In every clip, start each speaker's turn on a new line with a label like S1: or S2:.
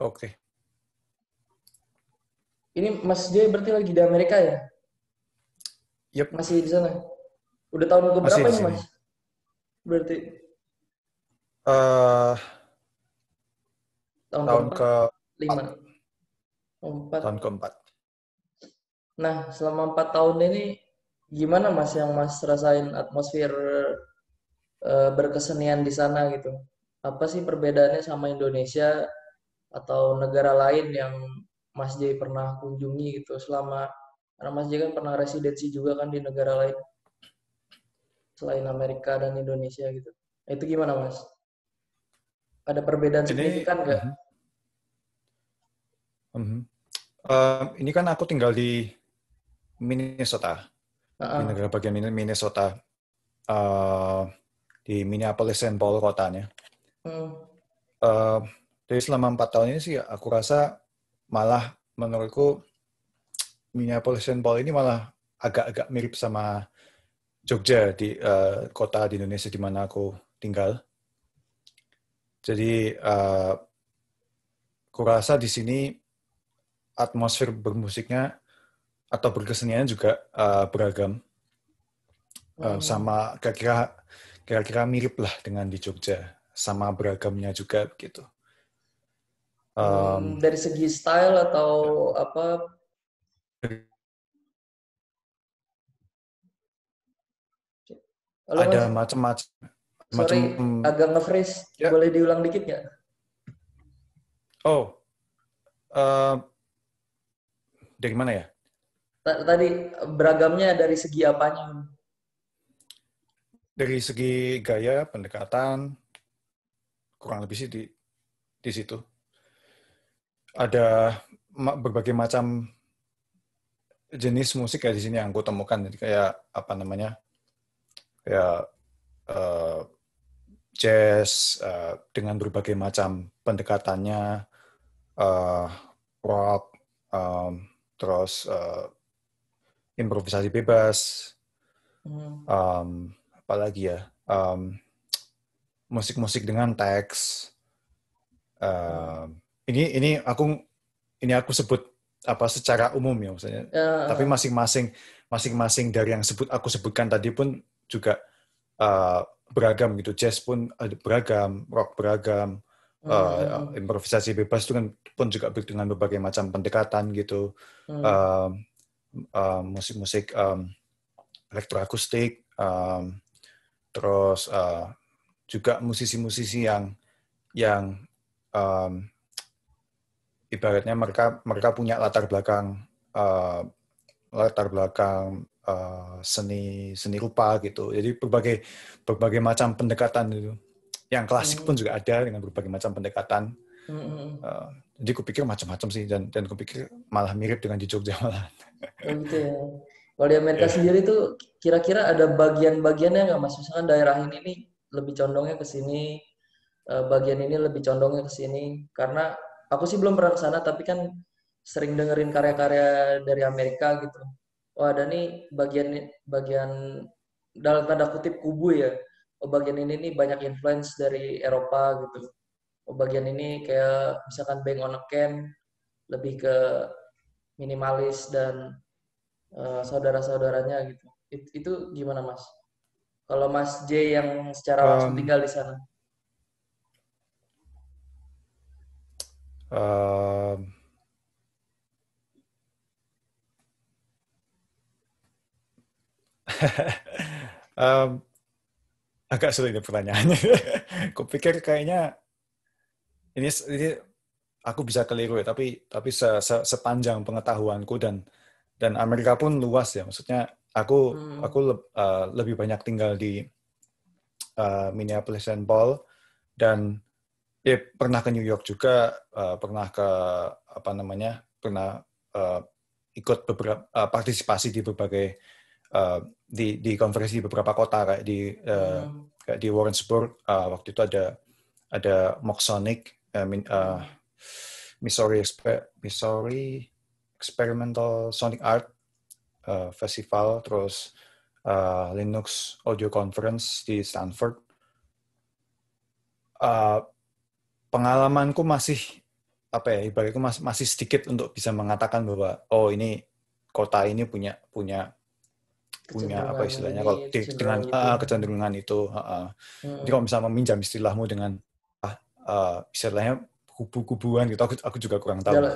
S1: Oke. Okay.
S2: Ini Mas J berarti lagi di Amerika ya? Yep. Masih di sana. Udah tahun ke berapa ini, Mas? Berarti uh,
S1: tahun, tahun ke lima. Empat. Tahun keempat.
S2: Nah, selama empat tahun ini gimana Mas yang Mas rasain atmosfer eh, berkesenian di sana gitu? Apa sih perbedaannya sama Indonesia atau negara lain yang Mas Jai pernah kunjungi gitu selama karena Mas Jai kan pernah residensi juga kan di negara lain selain Amerika dan Indonesia gitu. Nah, itu gimana Mas? Ada perbedaan ini signifikan nggak?
S1: Uh -huh. uh, ini kan aku tinggal di Minnesota, uh -huh. di negara bagian Minnesota, uh, di Minneapolis Saint Paul kotanya. Uh -huh. uh, jadi selama empat tahun ini sih aku rasa malah menurutku Minneapolis Saint Paul ini malah agak-agak mirip sama Jogja di uh, kota di Indonesia di mana aku tinggal. Jadi uh, rasa di sini atmosfer bermusiknya atau berkesenian juga uh, beragam. Uh, hmm. sama kira-kira kira-kira mirip lah dengan di Jogja, sama beragamnya juga begitu. Um, dari
S2: segi style atau apa? Halo, ada macam-macam. Sorry, agak nge-freeze. Yeah. Boleh diulang dikit nggak?
S1: Oh, uh, dari mana ya?
S2: Tadi beragamnya dari segi apanya?
S1: Dari segi gaya, pendekatan, kurang lebih sih di di situ ada berbagai macam jenis musik ya di sini yang gue temukan jadi kayak apa namanya ya uh, jazz uh, dengan berbagai macam pendekatannya uh, rock um, terus uh, improvisasi bebas apalagi um, hmm. apa lagi ya musik musik-musik dengan teks uh, ini ini aku ini aku sebut apa secara umum ya maksudnya. Uh. Tapi masing-masing masing-masing dari yang sebut aku sebutkan tadi pun juga uh, beragam gitu. Jazz pun ada beragam, rock beragam,
S2: uh, Uh,
S1: improvisasi bebas itu kan pun juga dengan berbagai macam pendekatan gitu. Uh, uh, musik-musik um, elektroakustik, um, terus uh, juga musisi-musisi yang yang um, ibaratnya mereka mereka punya latar belakang uh, latar belakang uh, seni seni rupa gitu. Jadi berbagai berbagai macam pendekatan itu. Yang klasik mm. pun hmm. juga ada dengan berbagai macam pendekatan. Mm. Uh, jadi kupikir macam-macam sih dan dan kupikir malah mirip dengan di Jogja malah.
S2: Oh, gitu ya. Kalau di Amerika yeah. sendiri tuh kira-kira ada bagian-bagiannya nggak mas? Misalkan daerah ini nih lebih condongnya ke sini, bagian ini lebih condongnya ke sini karena aku sih belum pernah ke sana tapi kan sering dengerin karya-karya dari Amerika gitu. Oh ada nih bagian bagian dalam tanda kutip kubu ya. Oh bagian ini nih banyak influence dari Eropa gitu. Oh bagian ini kayak misalkan Bang on a Can lebih ke minimalis dan uh, saudara-saudaranya gitu. It, itu gimana mas? Kalau Mas J yang secara um, langsung tinggal di sana?
S1: um, agak sulit ya pertanyaannya. Kupikir kayaknya ini, ini aku bisa keliru ya, tapi tapi se, se, sepanjang pengetahuanku dan dan Amerika pun luas ya, maksudnya aku hmm. aku le, uh, eh, lebih banyak tinggal di uh, Minneapolis dan Paul dan ya pernah ke New York juga, uh, pernah ke apa namanya, pernah uh, ikut beberapa uh, partisipasi di berbagai uh, di di konferensi di beberapa kota kayak di uh, kayak di Warrensburg uh, waktu itu ada ada Moxonic, uh, min, uh, Missouri Exper Missouri Experimental Sonic Art uh, Festival, terus uh, Linux Audio Conference di Stanford. Uh, pengalamanku masih apa ya ibaratku masih, sedikit untuk bisa mengatakan bahwa oh ini kota ini punya punya punya apa istilahnya kalau di, dengan ah, itu. Uh, kecenderungan itu uh, uh. Hmm. jadi kalau misalnya meminjam istilahmu dengan uh, uh, istilahnya kubu-kubuan gitu aku aku juga kurang tahu dalam,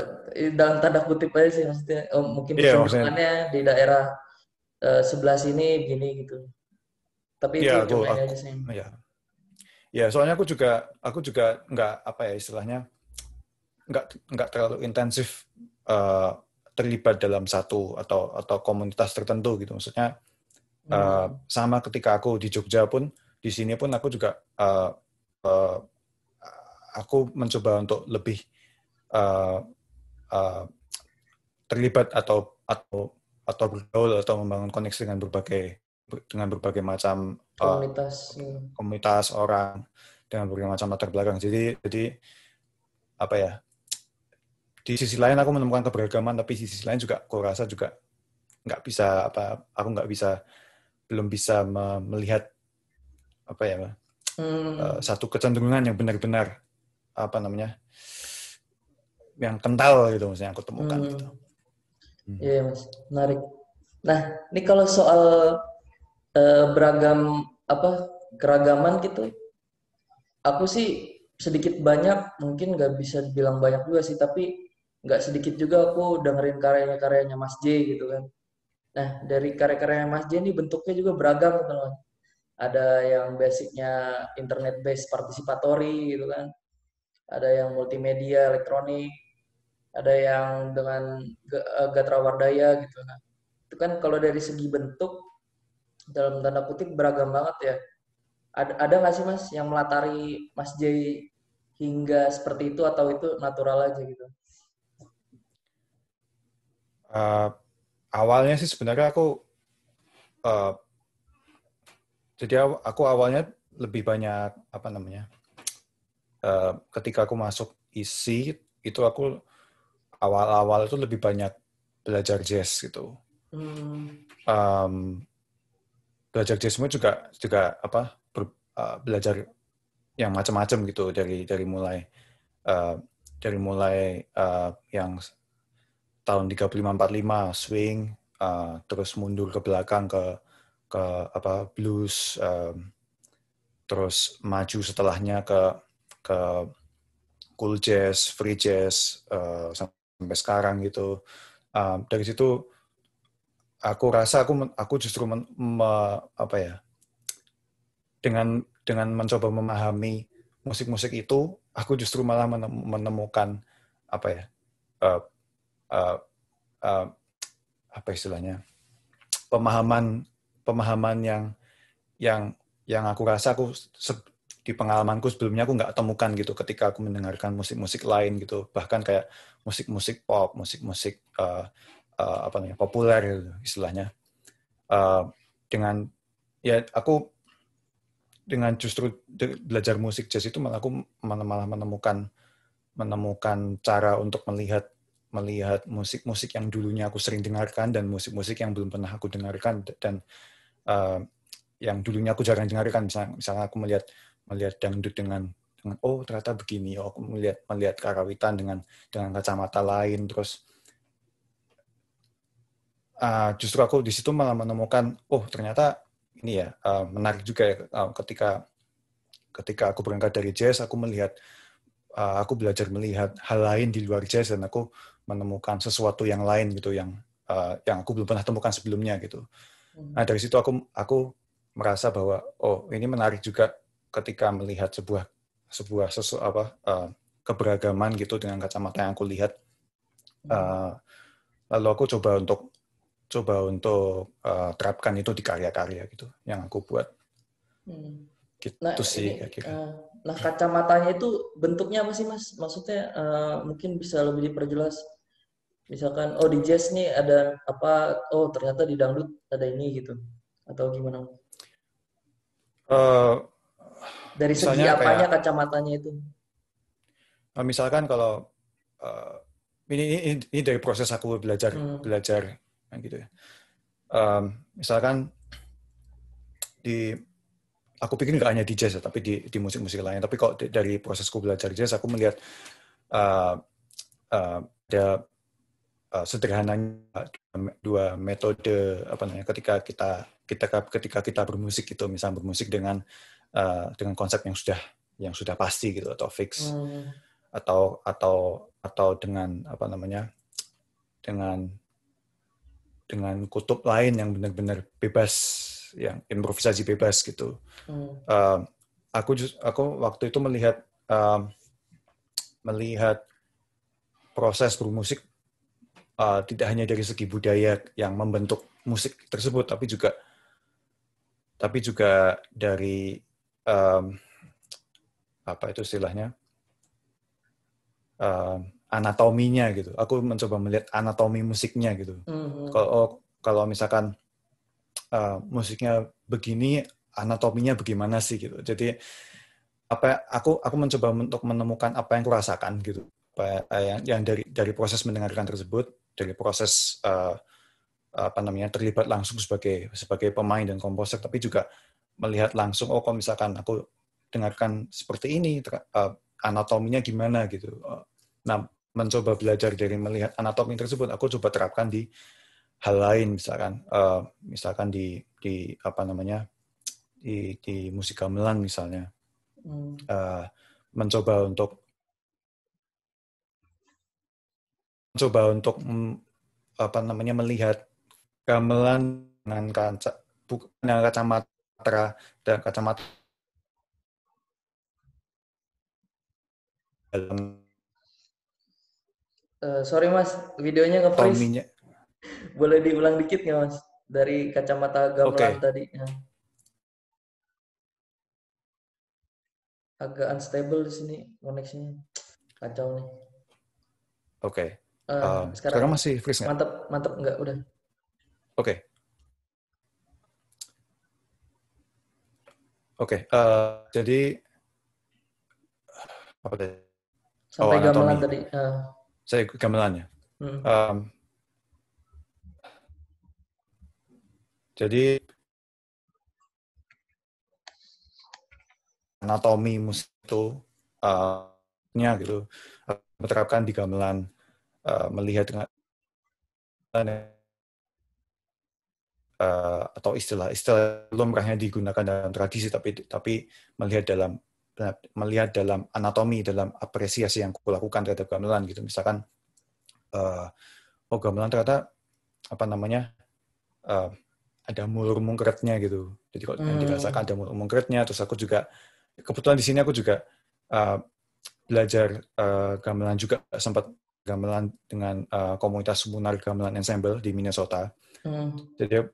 S2: dalam tanda kutip aja sih maksudnya oh, mungkin yeah, maksudnya, di daerah uh, sebelah sini gini gitu tapi yeah, itu cuma iya, aja sih
S1: ya Ya, soalnya aku juga aku juga nggak apa ya istilahnya nggak nggak terlalu intensif uh, terlibat dalam satu atau atau komunitas tertentu gitu. Maksudnya hmm. Eh, sama ketika aku di Jogja pun di sini pun aku juga uh, uh, aku mencoba untuk lebih uh, uh, terlibat atau atau atau bergaul atau membangun koneksi dengan berbagai dengan berbagai macam
S2: komunitas uh,
S1: komunitas orang dengan berbagai macam latar belakang. Jadi jadi apa ya? Di sisi lain aku menemukan keberagaman, tapi di sisi lain juga aku rasa juga nggak bisa apa aku nggak bisa belum bisa melihat apa ya hmm. uh, satu kecenderungan yang benar-benar apa namanya yang kental gitu misalnya aku temukan
S2: hmm. gitu. Hmm. Iya mas, menarik. Nah, ini kalau soal Eh, beragam apa keragaman gitu aku sih sedikit banyak mungkin nggak bisa dibilang banyak juga sih tapi nggak sedikit juga aku dengerin karyanya-karyanya Mas J gitu kan nah dari karya-karyanya Mas J ini bentuknya juga beragam teman kan ada yang basicnya internet based participatory gitu kan ada yang multimedia elektronik ada yang dengan eh, Gatra Wardaya gitu nah itu kan kalau dari segi bentuk dalam tanda kutip beragam banget ya. Ada ada nggak sih mas yang melatari Mas Jay hingga seperti itu atau itu natural aja gitu?
S1: Uh, awalnya sih sebenarnya aku uh, jadi aku awalnya lebih banyak apa namanya uh, ketika aku masuk isi itu aku awal-awal itu lebih banyak belajar jazz gitu.
S2: Hmm.
S1: Um, belajar jazz juga juga apa ber, uh, belajar yang macam-macam gitu dari dari mulai uh, dari mulai uh, yang tahun 35-45 swing uh, terus mundur ke belakang ke ke apa blues um, terus maju setelahnya ke ke cool jazz, free jazz uh, sampai sekarang gitu. Uh, dari situ aku rasa aku aku justru men, me, apa ya dengan dengan mencoba memahami musik-musik itu aku justru malah menemukan apa ya uh, uh, uh, apa istilahnya pemahaman pemahaman yang yang yang aku rasa aku di pengalamanku sebelumnya aku nggak temukan gitu ketika aku mendengarkan musik-musik lain gitu bahkan kayak musik-musik pop musik-musik uh, uh, apa namanya populer gitu istilahnya uh, dengan ya aku dengan justru belajar musik jazz itu malah aku malah menemukan menemukan cara untuk melihat melihat musik-musik yang dulunya aku sering dengarkan dan musik-musik yang belum pernah aku dengarkan dan uh, yang dulunya aku jarang dengarkan misalnya, misalnya aku melihat melihat dangdut dengan dengan oh ternyata begini oh aku melihat melihat karawitan dengan dengan kacamata lain terus uh, justru aku di situ malah menemukan oh ternyata ini ya uh, menarik juga ya uh, ketika ketika aku berangkat dari jazz aku melihat uh, aku belajar melihat hal lain di luar jazz dan aku menemukan sesuatu yang lain gitu yang uh, yang aku belum pernah temukan sebelumnya gitu hmm. nah dari situ aku aku merasa bahwa oh ini menarik juga ketika melihat sebuah sebuah sesu apa uh, keberagaman gitu dengan kacamata yang aku lihat uh, lalu aku coba untuk coba untuk uh, terapkan itu di karya-karya gitu yang aku buat.
S2: Hmm. Gitu nah, sih kira-kira. Eh, nah kacamatanya itu bentuknya apa sih mas? Maksudnya uh, mungkin bisa lebih diperjelas. Misalkan oh di jazz nih ada apa? Oh ternyata di dangdut ada ini gitu atau gimana?
S1: Uh, Dari segi apanya kayak,
S2: kacamatanya itu?
S1: Uh, misalkan kalau uh, ini, ini ini dari proses aku belajar hmm. belajar kan gitu ya um, misalkan di aku pikir nggak hanya di jazz ya, tapi di di musik-musik lain tapi kalau dari prosesku belajar jazz aku melihat uh, uh, ada uh, sederhananya dua metode apa namanya ketika kita kita ketika kita bermusik itu misal bermusik dengan uh, dengan konsep yang sudah yang sudah pasti gitu atau fix hmm. atau atau atau dengan apa namanya dengan dengan kutub lain yang benar-benar bebas, yang improvisasi bebas gitu. Hmm. Uh, aku just, aku waktu itu melihat uh, melihat proses bermusik uh, tidak hanya dari segi budaya yang membentuk musik tersebut, tapi juga tapi juga dari um, apa itu istilahnya um, anatominya gitu. Aku mencoba melihat anatomi musiknya gitu. Mm-hmm. Kalau misalkan uh, musiknya begini, anatominya bagaimana sih gitu. Jadi apa aku aku mencoba untuk menemukan apa yang kurasakan gitu. Apa, yang yang dari dari proses mendengarkan tersebut, dari proses uh, apa namanya terlibat langsung sebagai sebagai pemain dan komposer tapi juga melihat langsung oh kalau misalkan aku dengarkan seperti ini ter, uh, anatominya gimana gitu uh, nah mencoba belajar dari melihat anatomi tersebut aku coba terapkan di hal lain misalkan uh, misalkan di di apa namanya di di musik gamelan misalnya uh, mencoba untuk mencoba untuk apa namanya melihat gamelan dengan kaca bukan dengan kacamata dan kacamata dalam
S2: Eh, sorry mas, videonya nge freeze. tommy Boleh diulang dikit nggak mas? Dari kacamata gamelan okay. tadi. Ya. Agak unstable di sini koneksinya. Kacau nih. Oke.
S1: Okay. Uh, eh, um, sekarang, sekarang masih freeze nggak? Mantap,
S2: mantap nggak udah. Oke.
S1: Okay. Oke, okay, uh, eh, jadi apa tadi? Sampai oh, gamelan tadi saya ikut gamelannya Um, hmm. jadi anatomi musik itu uh, eh, nya gitu menerapkan di gamelan uh, melihat dengan uh, atau istilah-istilah belum digunakan dalam tradisi tapi tapi melihat dalam melihat dalam anatomi dalam apresiasi yang kulakukan terhadap gamelan gitu misalkan uh, oh gamelan ternyata apa namanya uh, ada mulur mungkretnya gitu jadi kalau hmm. dirasakan ada mulur mungkretnya terus aku juga kebetulan di sini aku juga uh, belajar uh, gamelan juga sempat gamelan dengan uh, komunitas Munar Gamelan Ensemble di Minnesota hmm. jadi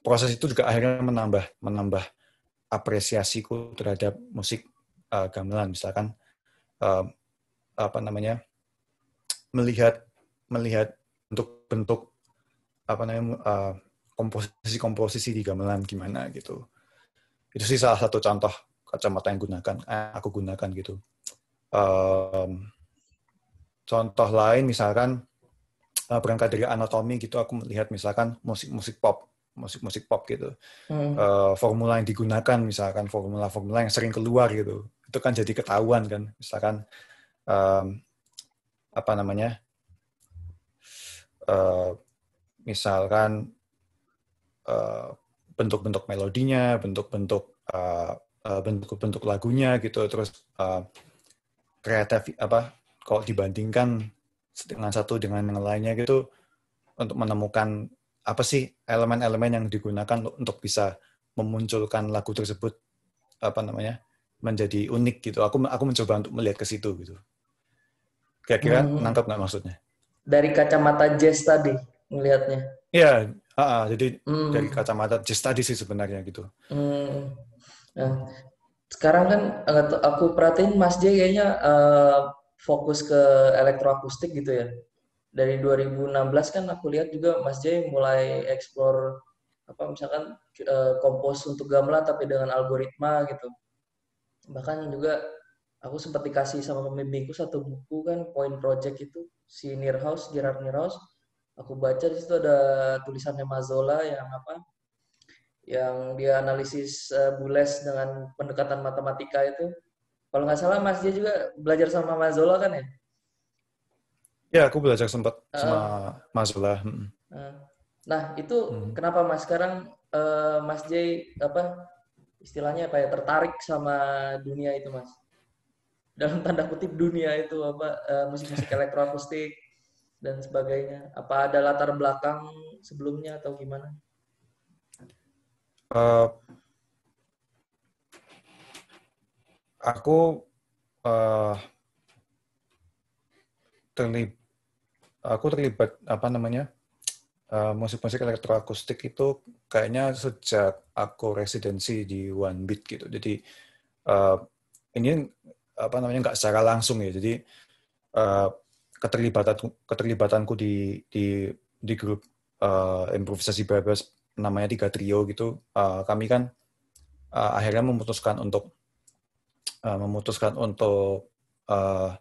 S1: proses itu juga akhirnya menambah menambah apresiasiku terhadap musik uh, gamelan misalkan uh, apa namanya melihat melihat untuk bentuk apa namanya uh, komposisi-komposisi di gamelan gimana gitu itu sih salah satu contoh kacamata yang gunakan eh, aku gunakan gitu um, contoh lain misalkan uh, berangkat dari anatomi gitu aku melihat misalkan musik-musik pop musik-musik pop gitu hmm. uh, formula yang digunakan misalkan formula-formula yang sering keluar gitu itu kan jadi ketahuan kan misalkan um, apa namanya uh, misalkan uh, bentuk-bentuk melodinya bentuk-bentuk uh, bentuk-bentuk lagunya gitu terus uh, kreatif apa kalau dibandingkan dengan satu dengan yang lainnya gitu untuk menemukan apa sih elemen-elemen yang digunakan untuk bisa memunculkan lagu tersebut apa namanya menjadi unik gitu. Aku aku mencoba untuk melihat ke situ gitu. Kira-kira hmm. nangkap nggak maksudnya?
S2: Dari kacamata Jess tadi melihatnya.
S1: Iya, uh, uh, jadi hmm. dari kacamata Jess tadi sih sebenarnya gitu.
S2: Hmm. Nah, sekarang kan eh, aku perhatiin Mas J kayaknya uh, fokus ke elektroakustik gitu ya. Dari 2016 kan aku lihat juga Mas J mulai eksplor apa misalkan uh, kompos untuk gamelan tapi dengan algoritma gitu bahkan juga aku sempat dikasih sama pembimbingku satu buku kan Point Project itu si Nirhaus Gerard Nirhaus aku baca di situ ada tulisannya Mazola yang apa yang dia analisis uh, Bules dengan pendekatan matematika itu kalau nggak salah Mas dia juga belajar sama Mazola kan ya
S1: ya aku belajar sempat uh, sama Mazola
S2: eh. nah itu hmm. kenapa Mas sekarang uh, Mas J apa istilahnya apa ya tertarik sama dunia itu mas dalam tanda kutip dunia itu apa eh, musik-musik elektroakustik dan sebagainya apa ada latar belakang sebelumnya atau gimana
S1: uh, aku uh, eh, terlib aku terlibat apa namanya uh, musik-musik elektroakustik itu kayaknya sejak aku residensi di One Beat gitu. Jadi uh, ini apa namanya nggak secara langsung ya. Jadi uh, keterlibatanku keterlibatanku di di di grup uh, improvisasi bebas namanya tiga trio gitu. Uh, kami kan uh, akhirnya memutuskan untuk uh, memutuskan untuk uh,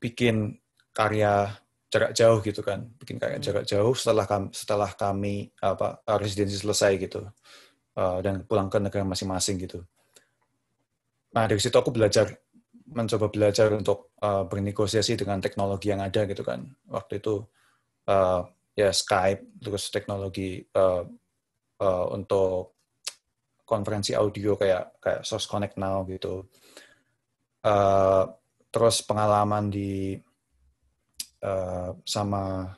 S1: bikin karya jarak jauh gitu kan bikin kayak hmm. jarak jauh setelah kami, setelah kami apa residensi selesai gitu uh, dan pulang ke negara masing-masing gitu nah dari situ aku belajar mencoba belajar untuk uh, bernegosiasi dengan teknologi yang ada gitu kan waktu itu uh, ya Skype terus teknologi uh, uh, untuk konferensi audio kayak kayak Source Connect Now gitu uh, terus pengalaman di Eh, sama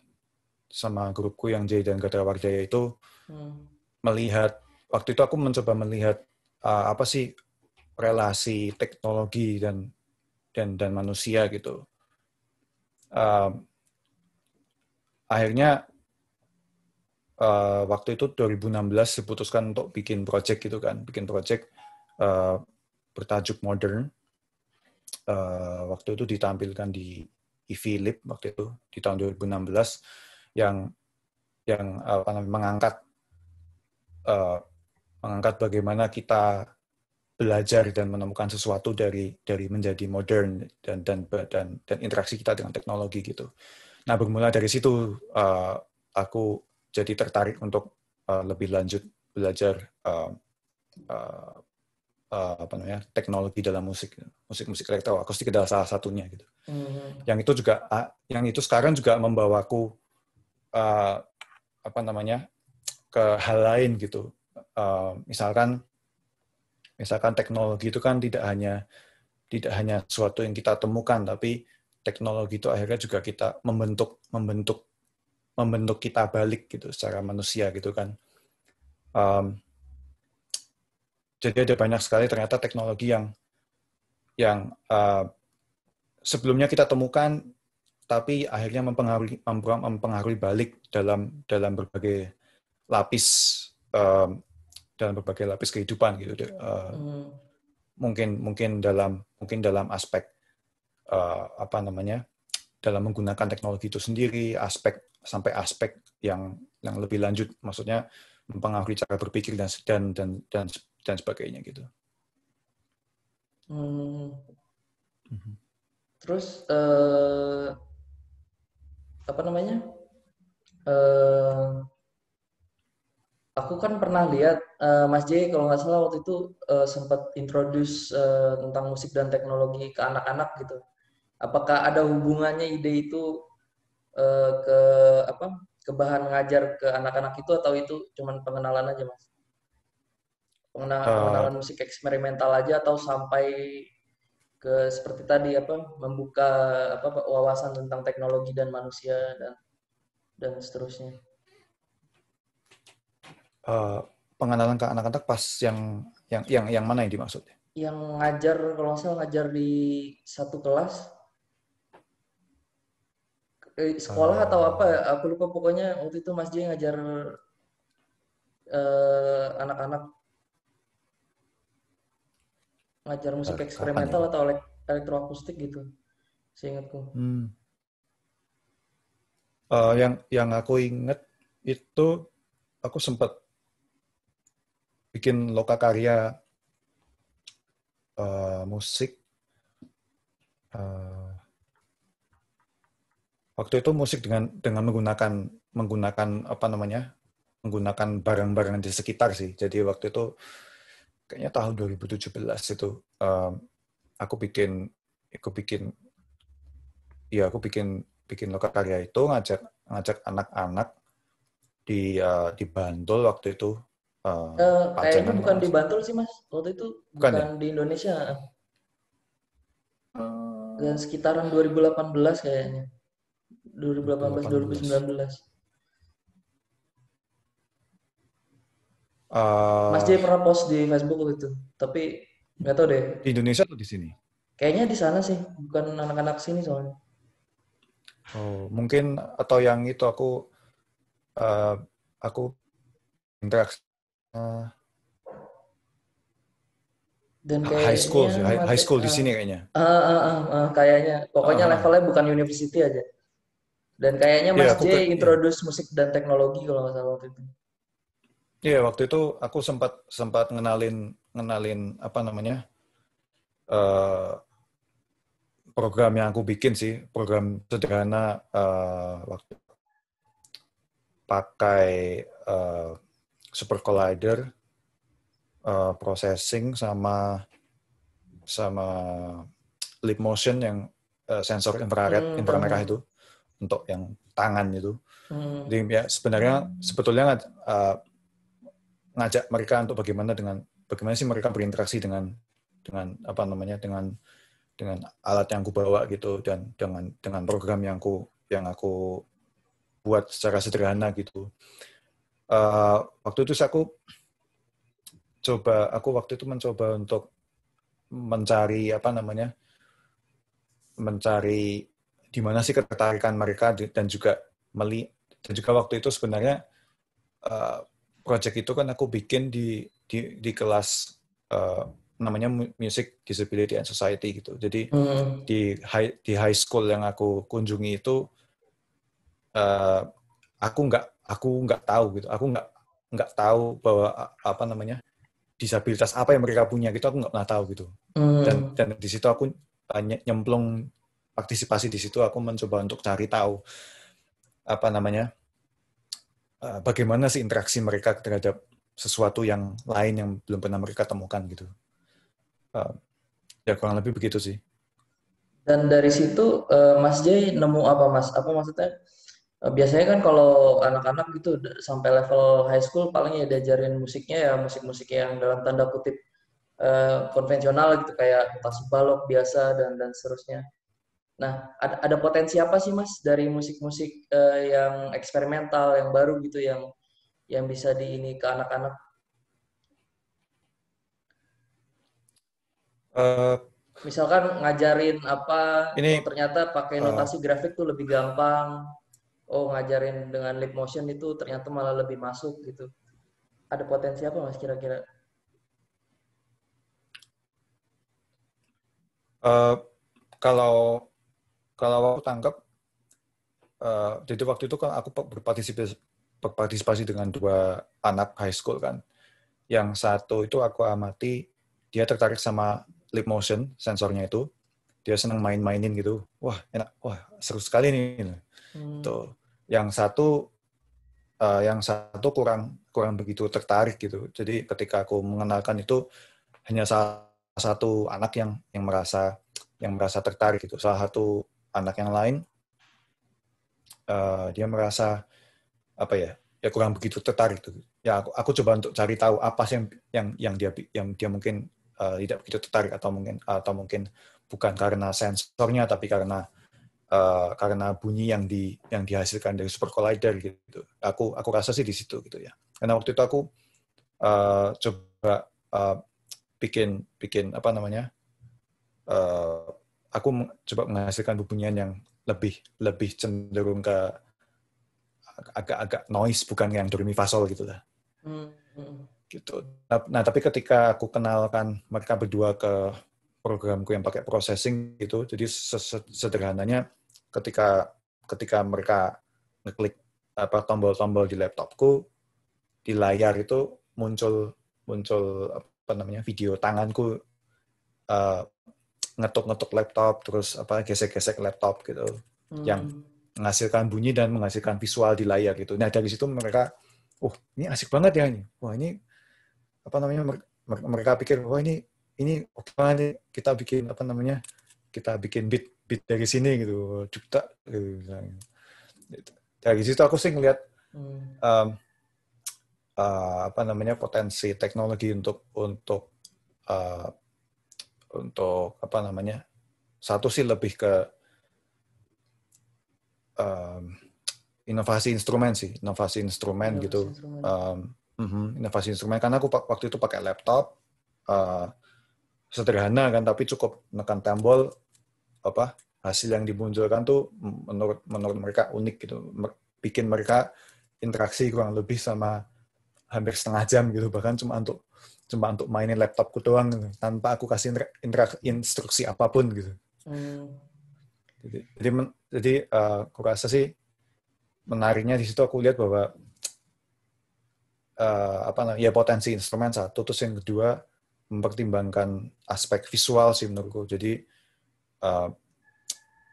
S1: sama grupku yang Jay dan Gatra Wardaya itu hmm. melihat waktu itu aku mencoba melihat uh, apa sih relasi teknologi dan dan dan manusia gitu. Uh, akhirnya uh, waktu itu 2016 diputuskan untuk bikin project gitu kan, bikin project uh, bertajuk modern. Uh, waktu itu ditampilkan di Philip Philip waktu itu di tahun 2016 yang yang apa namanya mengangkat uh, mengangkat bagaimana kita belajar dan menemukan sesuatu dari dari menjadi modern dan dan dan dan interaksi kita dengan teknologi gitu. Nah bermula dari situ uh, aku jadi tertarik untuk uh, lebih lanjut belajar uh, uh, Eh, apa namanya teknologi dalam musik musik musik elektro akustik adalah salah satunya gitu hmm. yang itu juga ah, yang itu sekarang juga membawaku uh, apa namanya ke hal lain gitu uh, misalkan misalkan teknologi itu kan tidak hanya tidak hanya sesuatu yang kita temukan tapi teknologi itu akhirnya juga kita membentuk membentuk membentuk kita balik gitu secara manusia gitu kan um, jadi ada banyak sekali ternyata teknologi yang yang uh, sebelumnya kita temukan tapi akhirnya mempengaruhi mempengaruhi balik dalam dalam berbagai lapis um, dalam berbagai lapis kehidupan gitu uh, mungkin mungkin dalam mungkin dalam aspek uh, apa namanya dalam menggunakan teknologi itu sendiri aspek sampai aspek yang yang lebih lanjut maksudnya mempengaruhi cara berpikir dan dan dan dan, dan sebagainya gitu.
S2: Hmm. Mhm. Terus uh, apa namanya? Uh, aku kan pernah lihat uh, Mas J kalau nggak salah waktu itu uh, sempat introduce uh, tentang musik dan teknologi ke anak-anak gitu. Apakah ada hubungannya ide itu uh, ke apa ke bahan ngajar ke anak-anak itu atau itu cuman pengenalan aja mas? Pengenalan, uh, eh. pengenalan musik eksperimental aja atau sampai ke seperti tadi apa membuka apa wawasan tentang teknologi dan manusia dan dan seterusnya.
S1: Uh, pengenalan ke anak-anak pas yang yang yang yang mana yang dimaksud?
S2: Yang ngajar kalau nggak salah ngajar di satu kelas Eh, sekolah uh, atau apa ya? aku lupa pokoknya waktu itu Mas J ngajar anak eh, anak-anak ngajar musik uh, eksperimental ya? atau elektroakustik gitu seingatku
S1: hmm. uh, yang yang aku inget itu aku sempat bikin loka karya uh, musik uh, waktu itu musik dengan dengan menggunakan menggunakan apa namanya menggunakan barang-barang di sekitar sih jadi waktu itu kayaknya tahun 2017 itu uh, aku bikin aku bikin ya aku bikin bikin karya itu ngajak ngajak anak-anak di uh, di Bantul waktu itu uh,
S2: uh, kayaknya bukan di Bantul sih mas waktu itu bukan, ya? bukan ya? di Indonesia dan eh. sekitaran 2018 kayaknya 2018 2019.
S1: Uh, Mas J pernah
S2: post di Facebook waktu itu, tapi nggak tahu deh.
S1: Di Indonesia atau di sini?
S2: Kayaknya di sana sih, bukan anak-anak sini soalnya.
S1: Oh, mungkin atau yang itu aku uh, aku interaksi uh,
S2: dan kayaknya high school sih, high, school di eh, sini kayaknya. Uh, uh, uh, uh, kayaknya pokoknya uh, levelnya bukan university aja. Dan kayaknya iya, Mas yeah, J ke... Iya. introduce musik dan teknologi kalau nggak salah waktu itu.
S1: Iya, yeah, waktu itu aku sempat sempat ngenalin ngenalin apa namanya? Uh, program yang aku bikin sih, program sederhana uh, waktu pakai uh, super collider uh, processing sama sama leap motion yang uh, sensor infrared hmm, itu untuk yang tangan itu. Hmm. Jadi ya sebenarnya sebetulnya uh, ngajak mereka untuk bagaimana dengan bagaimana sih mereka berinteraksi dengan dengan apa namanya dengan dengan alat yang aku bawa gitu dan dengan dengan program yang aku yang aku buat secara sederhana gitu. Uh, waktu itu aku coba aku waktu itu mencoba untuk mencari apa namanya mencari di mana sih ketertarikan mereka dan juga meli dan juga waktu itu sebenarnya uh, project itu kan aku bikin di di, di kelas uh, namanya Music Disability and Society gitu. Jadi hmm. di high di high school yang aku kunjungi itu uh, aku nggak aku nggak tahu gitu. Aku nggak nggak tahu bahwa apa namanya disabilitas apa yang mereka punya gitu aku nggak pernah tahu gitu. Hmm. Dan dan di situ aku nyemplung partisipasi di situ aku mencoba untuk cari tahu apa namanya eh, bagaimana sih interaksi mereka terhadap sesuatu yang lain yang belum pernah mereka temukan gitu eh, ya kurang lebih begitu sih
S2: dan dari situ eh, Mas J nemu apa Mas apa maksudnya biasanya kan kalau anak-anak gitu sampai level high school paling ya diajarin musiknya ya musik-musik yang dalam tanda kutip konvensional gitu kayak pas balok biasa dan dan seterusnya Nah, ada, ada potensi apa sih Mas dari musik-musik uh, yang eksperimental, yang baru gitu, yang yang bisa di ini ke anak-anak? Uh, Misalkan ngajarin apa? Ini oh, ternyata pakai eh, notasi uh, grafik tuh lebih gampang. Oh, ngajarin dengan leap motion itu ternyata malah lebih masuk gitu. Ada potensi apa Mas kira-kira?
S1: Uh, kalau kalau aku tangkap uh, eh, jadi waktu itu kan aku berpartisipasi berpartisipasi dengan dua anak high school kan. Yang satu itu aku amati dia tertarik sama lip motion sensornya itu. Dia senang main-mainin gitu. Wah, enak. Wah, seru sekali nih. Gitu. Hmm. Tuh. Yang satu uh, yang satu kurang kurang begitu tertarik gitu. Jadi ketika aku mengenalkan itu hanya salah satu anak yang yang merasa yang merasa tertarik gitu. Salah satu anak yang lain uh, dia merasa apa ya ya kurang begitu tertarik tuh ya aku, aku coba untuk cari tahu apa sih yang yang yang dia yang dia mungkin uh, tidak begitu tertarik atau mungkin atau mungkin bukan karena sensornya tapi karena uh, karena bunyi yang di yang dihasilkan dari super collider gitu aku aku rasa sih di situ gitu ya karena waktu itu aku uh, coba uh, bikin bikin apa namanya aku coba menghasilkan bunyian yang lebih lebih cenderung ke agak-agak noise bukan yang dormi fasol gitu lah.
S2: -hmm. hmm.
S1: Gitu. Nah, nah, tapi ketika aku kenalkan mereka berdua ke programku yang pakai processing gitu, jadi sederhananya ketika ketika mereka ngeklik apa tombol-tombol di laptopku di layar itu muncul muncul apa namanya video tanganku uh, ngetuk-ngetuk laptop terus apa gesek-gesek laptop gitu hmm. yang menghasilkan bunyi dan menghasilkan visual di layar gitu. Nah dari situ mereka, oh ini asik banget ya ini, wah ini apa namanya mereka pikir wah ini ini apa nih. kita bikin apa namanya kita bikin beat beat dari sini gitu juta gitu. gitu. Dari situ aku sih ngeliat hmm. um, uh, apa namanya potensi teknologi untuk untuk uh, untuk apa namanya satu sih lebih ke um, inovasi instrumen sih inovasi instrumen inovasi gitu instrumen. Um, mm -hmm, inovasi instrumen karena aku waktu itu pakai laptop uh, sederhana kan tapi cukup nekan tombol apa hasil yang dimunculkan tuh menurut menurut mereka unik gitu bikin mereka interaksi kurang lebih sama hampir setengah jam gitu bahkan cuma untuk cuma untuk mainin laptopku doang gitu. tanpa aku kasih instruksi apapun gitu. Hmm. Jadi jadi, jadi uh, aku rasa sih menariknya di situ aku lihat bahwa uh, apa namanya ya potensi instrumen satu terus yang kedua mempertimbangkan aspek visual sih menurutku. Jadi uh,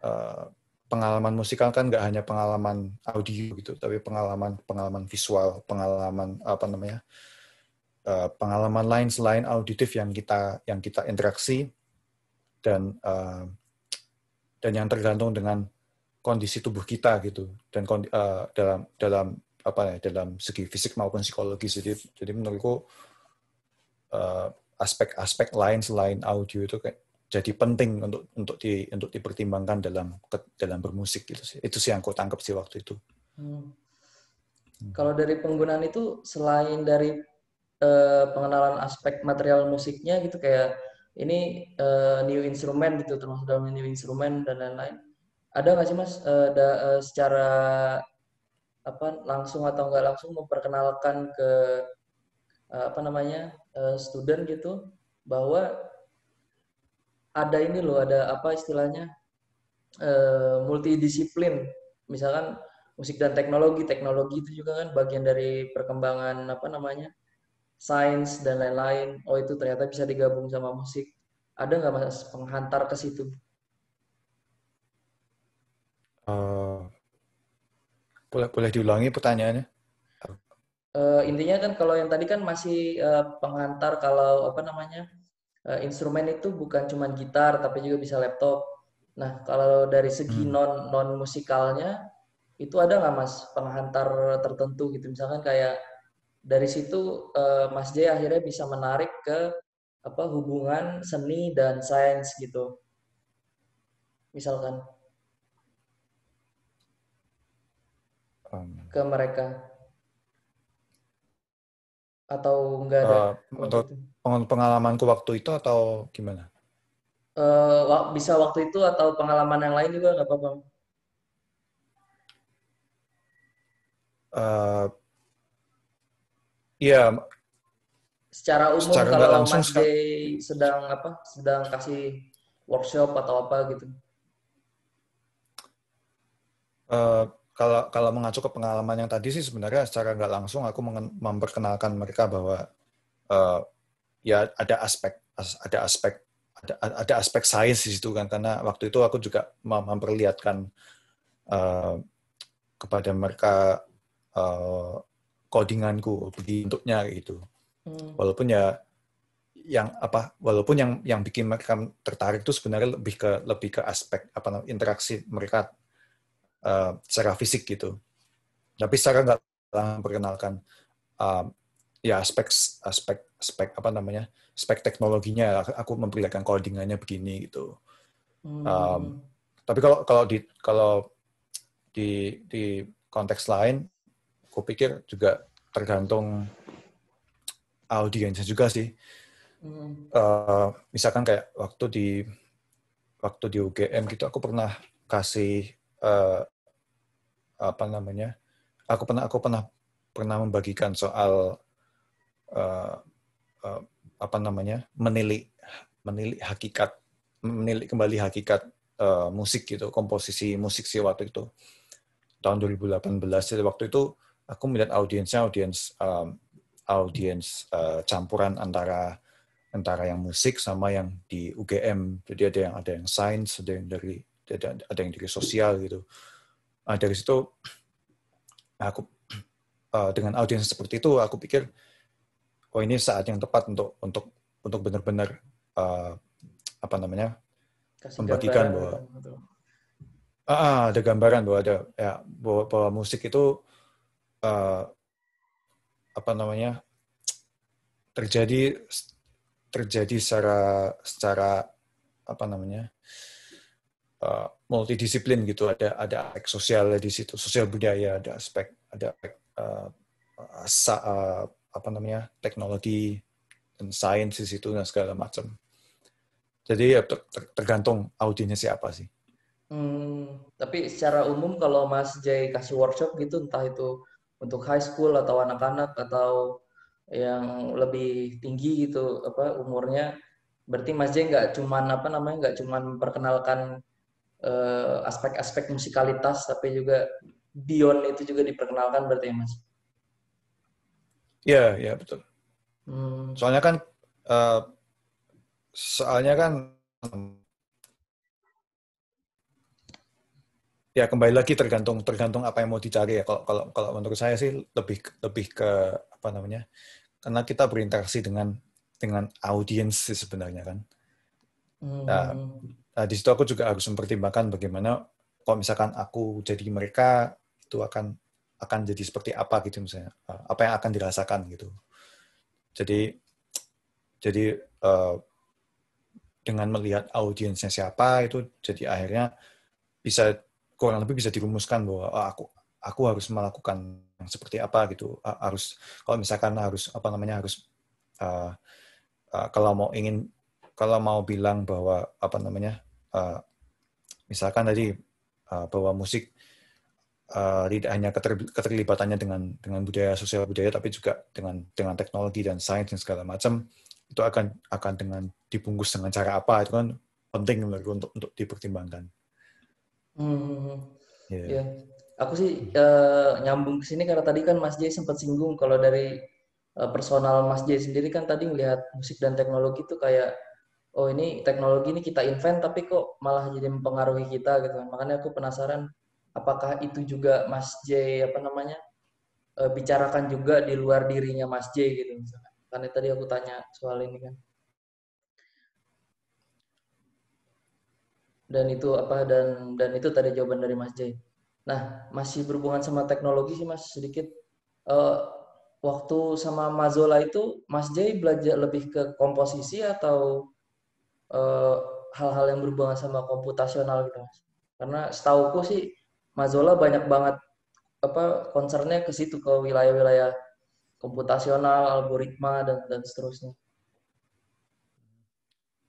S1: uh, pengalaman musikal kan nggak hanya pengalaman audio gitu, tapi pengalaman pengalaman visual, pengalaman apa namanya Eh, pengalaman lain selain auditif yang kita yang kita interaksi dan uh, dan yang tergantung dengan kondisi tubuh kita gitu dan uh, dalam dalam apa ya dalam segi fisik maupun psikologi jadi jadi menurutku aspek-aspek uh, lain selain audio itu kayak jadi penting untuk untuk di untuk dipertimbangkan dalam dalam bermusik gitu sih itu sih yang aku tangkap sih waktu itu
S2: hmm. Hmm. kalau dari penggunaan itu selain dari eh, pengenalan aspek material musiknya gitu kayak ini eh, new instrument gitu termasuk dalam new instrument dan lain-lain ada nggak sih mas eh, da, eh, secara apa langsung atau nggak langsung memperkenalkan ke eh, apa namanya eh, student gitu bahwa ada ini loh ada apa istilahnya eh, multidisiplin misalkan musik dan teknologi teknologi itu juga kan bagian dari perkembangan apa namanya sains dan lain-lain oh itu ternyata bisa digabung sama musik ada nggak mas penghantar ke situ
S1: uh, boleh boleh diulangi pertanyaannya
S2: uh, intinya kan kalau yang tadi kan masih uh, penghantar kalau apa namanya uh, instrumen itu bukan cuma gitar tapi juga bisa laptop nah kalau dari segi hmm. non non musikalnya itu ada nggak mas penghantar tertentu gitu misalkan kayak dari situ uh, Mas J akhirnya bisa menarik ke apa hubungan seni dan sains gitu misalkan um, ke mereka atau enggak ada uh, untuk
S1: pengalamanku waktu itu atau gimana
S2: uh, bisa waktu itu atau pengalaman yang lain juga nggak apa-apa
S1: uh, Iya.
S2: Secara umum secara kalau langsung Mas Day sedang apa? Sedang kasih workshop atau apa gitu.
S1: Uh, kalau kalau mengacu ke pengalaman yang tadi sih sebenarnya secara nggak langsung aku memperkenalkan mereka bahwa uh, ya ada aspek as, ada aspek ada, ada aspek sains di situ kan karena waktu itu aku juga memperlihatkan uh, kepada mereka uh, codinganku bentuknya gitu hmm. walaupun ya yang apa walaupun yang yang bikin mereka tertarik itu sebenarnya lebih ke lebih ke aspek apa namanya interaksi mereka uh, secara fisik gitu tapi secara nggak perkenalkan uh, eh, ya aspek aspek aspek apa namanya aspek teknologinya aku memperlihatkan codingannya begini gitu hmm. um, tapi kalau kalau di kalau di di konteks lain aku pikir juga tergantung audiensnya juga sih. Uh, misalkan kayak waktu di waktu di UGM gitu aku pernah kasih uh, apa namanya aku pernah aku pernah pernah membagikan soal uh, uh, apa namanya menilik menilik hakikat menilik kembali hakikat uh, musik gitu komposisi musik sih waktu itu tahun 2018 jadi waktu itu aku melihat audiensnya audiens um, audiens uh, campuran antara antara yang musik sama yang di UGM. Jadi ada yang ada yang sains, ada yang dari ada, ada yang dari sosial gitu. Uh, dari situ aku uh, dengan audiens seperti itu aku pikir oh ini saat yang tepat untuk untuk untuk benar-benar uh, apa namanya
S2: Kasih membagikan bahwa gitu.
S1: ah, ah, ada gambaran bahwa ada ya bahwa, bahwa musik itu uh, apa namanya terjadi terjadi secara secara apa namanya uh, multidisiplin gitu ada ada aspek sosial di situ sosial budaya ada aspek ada aspek uh, sa, uh, apa namanya teknologi dan sains di situ dan segala macam jadi ya ter, ter, tergantung audiennya siapa sih
S2: hmm, tapi secara umum kalau Mas Jay kasih workshop gitu entah itu untuk high school atau anak-anak atau yang lebih tinggi gitu apa umurnya berarti Mas Jeng nggak cuman apa namanya nggak cuman memperkenalkan aspek eh, aspek-aspek musikalitas tapi juga beyond itu juga diperkenalkan berarti ya Mas?
S1: Iya yeah, iya yeah, betul. Hmm. Soalnya kan uh, soalnya kan ya kembali lagi tergantung tergantung apa yang mau dicari ya. Kalau kalau kalau menurut saya sih lebih lebih ke apa namanya? Karena kita berinteraksi dengan dengan audiens sebenarnya kan. Hmm. Nah, nah, di situ aku juga harus mempertimbangkan bagaimana kalau misalkan aku jadi mereka itu akan akan jadi seperti apa gitu misalnya. Eh, apa yang akan dirasakan gitu. Jadi jadi uh, dengan melihat audiensnya siapa itu jadi akhirnya bisa kurang lebih bisa dirumuskan bahwa oh, aku aku harus melakukan seperti apa gitu harus kalau misalkan harus apa namanya harus uh, uh, kalau mau ingin kalau mau bilang bahwa apa namanya uh, misalkan tadi uh, bahwa musik uh, tidak hanya keterlibatannya dengan dengan budaya sosial budaya tapi juga dengan dengan teknologi dan sains dan segala macam itu akan akan dengan dibungkus dengan cara apa itu kan penting untuk untuk dipertimbangkan.
S2: Hmm. Yeah. Yeah. Aku sih uh, nyambung ke sini karena tadi kan Mas J sempat singgung kalau dari uh, personal Mas J sendiri kan tadi melihat musik dan teknologi itu kayak oh ini teknologi ini kita invent tapi kok malah jadi mempengaruhi kita gitu. Makanya aku penasaran apakah itu juga Mas J apa namanya uh, bicarakan juga di luar dirinya Mas J gitu misalnya. Karena tadi aku tanya soal ini kan. dan itu apa dan dan itu tadi jawaban dari Mas Jai. Nah, masih berhubungan sama teknologi sih Mas sedikit. Uh, waktu sama Mazola itu Mas Jai belajar lebih ke komposisi atau eh, hal-hal uh, yang berhubungan sama komputasional gitu Mas. Karena setauku sih Mazola banyak banget apa concernnya ke situ ke wilayah-wilayah komputasional, algoritma dan dan seterusnya.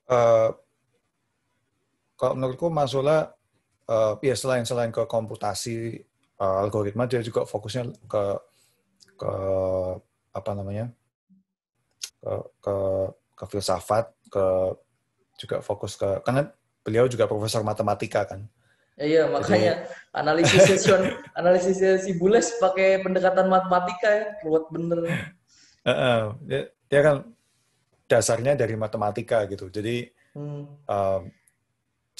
S1: Uh, kalau menurutku masalah eh, uh, ya selain selain ke komputasi uh, algoritma dia juga fokusnya ke ke apa namanya ke ke, ke filsafat ke juga fokus ke karena beliau juga profesor matematika kan
S2: ya, iya makanya Jadi, analisisnya session analisis si Bules pakai pendekatan matematika ya buat bener
S1: uh, uh, dia, dia kan dasarnya dari matematika gitu. Jadi hmm. Eh,